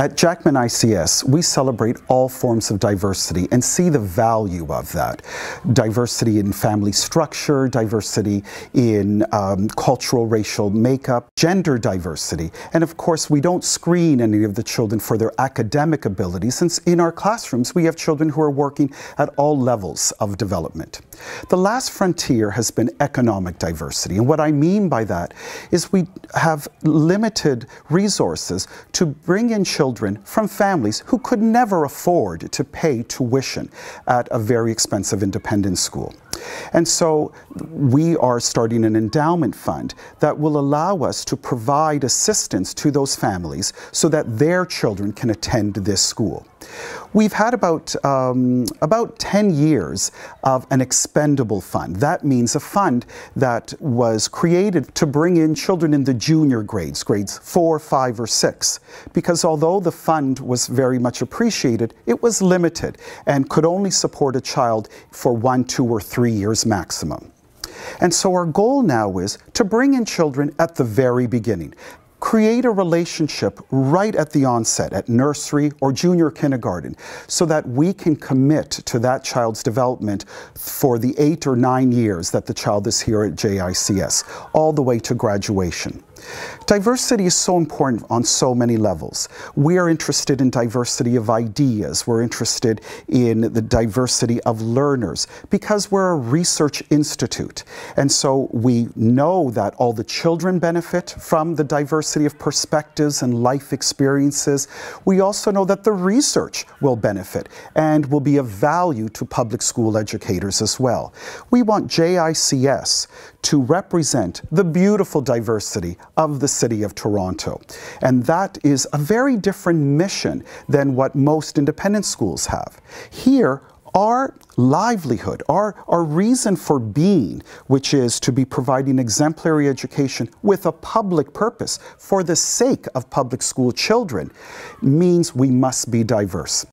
At Jackman ICS, we celebrate all forms of diversity and see the value of that. Diversity in family structure, diversity in um, cultural, racial makeup, gender diversity. And of course, we don't screen any of the children for their academic ability since in our classrooms we have children who are working at all levels of development. The last frontier has been economic diversity. And what I mean by that is we have limited resources to bring in children children from families who could never afford to pay tuition at a very expensive independent school. And so we are starting an endowment fund that will allow us to provide assistance to those families so that their children can attend this school. We've had about, um, about 10 years of an expendable fund. That means a fund that was created to bring in children in the junior grades, grades four, five, or six. Because although the fund was very much appreciated, it was limited and could only support a child for one, two, or three years maximum. And so our goal now is to bring in children at the very beginning, Create a relationship right at the onset, at nursery or junior kindergarten, so that we can commit to that child's development for the eight or nine years that the child is here at JICS, all the way to graduation. Diversity is so important on so many levels. We are interested in diversity of ideas. We're interested in the diversity of learners because we're a research institute. And so we know that all the children benefit from the diversity diversity of perspectives and life experiences. We also know that the research will benefit and will be of value to public school educators as well. We want JICS to represent the beautiful diversity of the city of Toronto. And that is a very different mission than what most independent schools have. Here, our livelihood, our, our reason for being, which is to be providing exemplary education with a public purpose for the sake of public school children, means we must be diverse.